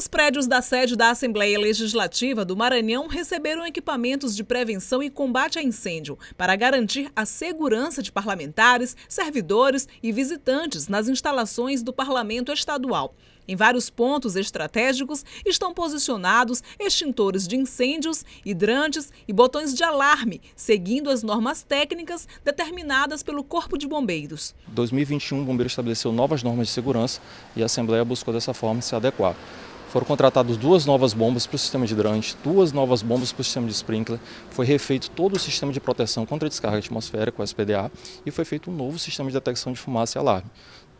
Os prédios da sede da Assembleia Legislativa do Maranhão receberam equipamentos de prevenção e combate a incêndio para garantir a segurança de parlamentares, servidores e visitantes nas instalações do Parlamento Estadual. Em vários pontos estratégicos estão posicionados extintores de incêndios, hidrantes e botões de alarme, seguindo as normas técnicas determinadas pelo Corpo de Bombeiros. Em 2021, o Bombeiro estabeleceu novas normas de segurança e a Assembleia buscou dessa forma se adequar. Foram contratadas duas novas bombas para o sistema de hidrante, duas novas bombas para o sistema de sprinkler, foi refeito todo o sistema de proteção contra descarga atmosférica, o SPDA, e foi feito um novo sistema de detecção de fumaça e alarme.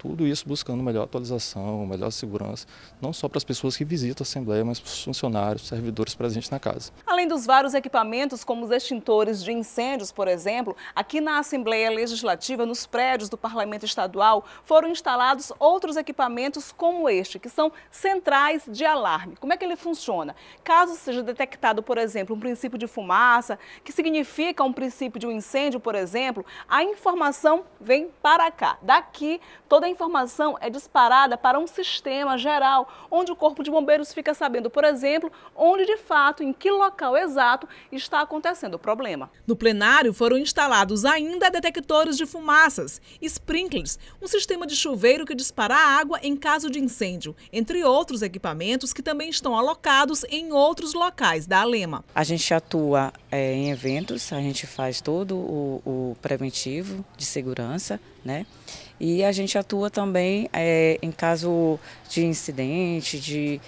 Tudo isso buscando melhor atualização, melhor segurança, não só para as pessoas que visitam a Assembleia, mas para os funcionários, servidores presentes na casa. Além dos vários equipamentos, como os extintores de incêndios, por exemplo, aqui na Assembleia Legislativa, nos prédios do Parlamento Estadual, foram instalados outros equipamentos como este, que são centrais de alarme. Como é que ele funciona? Caso seja detectado, por exemplo, um princípio de fumaça, que significa um princípio de um incêndio, por exemplo, a informação vem para cá. Daqui, toda a informação é disparada para um sistema geral, onde o Corpo de Bombeiros fica sabendo, por exemplo, onde de fato, em que local exato está acontecendo o problema. No plenário foram instalados ainda detectores de fumaças, sprinklers, um sistema de chuveiro que dispara água em caso de incêndio, entre outros equipamentos que também estão alocados em outros locais da Alema. A gente atua é, em eventos, a gente faz todo o, o preventivo de segurança, né? E a gente atua atua também é, em caso de incidente, de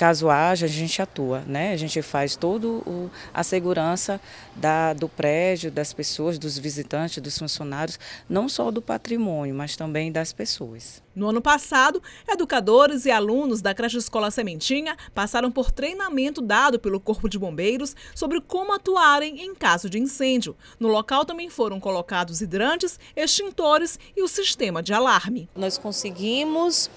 caso haja, a gente atua, né? A gente faz todo a segurança da, do prédio, das pessoas, dos visitantes, dos funcionários, não só do patrimônio, mas também das pessoas. No ano passado, educadores e alunos da creche Escola Sementinha passaram por treinamento dado pelo Corpo de Bombeiros sobre como atuarem em caso de incêndio. No local também foram colocados hidrantes, extintores e o sistema de alarme. Nós conseguimos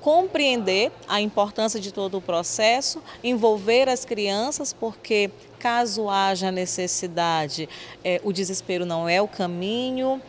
compreender a importância de todo o processo, envolver as crianças, porque caso haja necessidade, é, o desespero não é o caminho.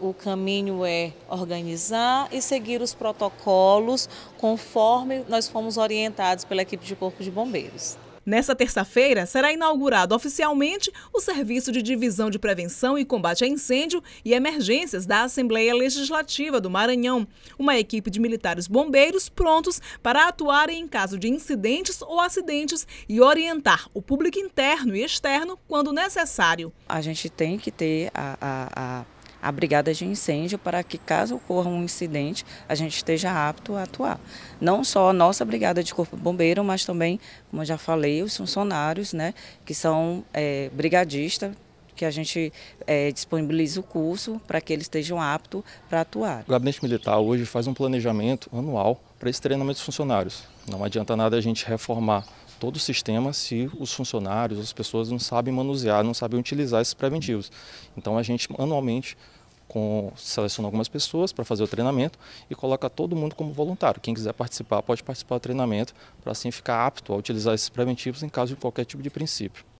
O caminho é organizar e seguir os protocolos conforme nós fomos orientados pela equipe de Corpo de Bombeiros. Nessa terça-feira, será inaugurado oficialmente o Serviço de Divisão de Prevenção e Combate a Incêndio e Emergências da Assembleia Legislativa do Maranhão, uma equipe de militares bombeiros prontos para atuarem em caso de incidentes ou acidentes e orientar o público interno e externo quando necessário. A gente tem que ter a, a, a a brigada de incêndio para que, caso ocorra um incidente, a gente esteja apto a atuar. Não só a nossa brigada de corpo bombeiro, mas também, como eu já falei, os funcionários, né, que são é, brigadistas, que a gente é, disponibiliza o curso para que eles estejam aptos para atuar. O Gabinete Militar hoje faz um planejamento anual para esse treinamento dos funcionários. Não adianta nada a gente reformar todo o sistema se os funcionários, as pessoas não sabem manusear, não sabem utilizar esses preventivos. Então a gente anualmente com, seleciona algumas pessoas para fazer o treinamento e coloca todo mundo como voluntário. Quem quiser participar pode participar do treinamento para assim ficar apto a utilizar esses preventivos em caso de qualquer tipo de princípio.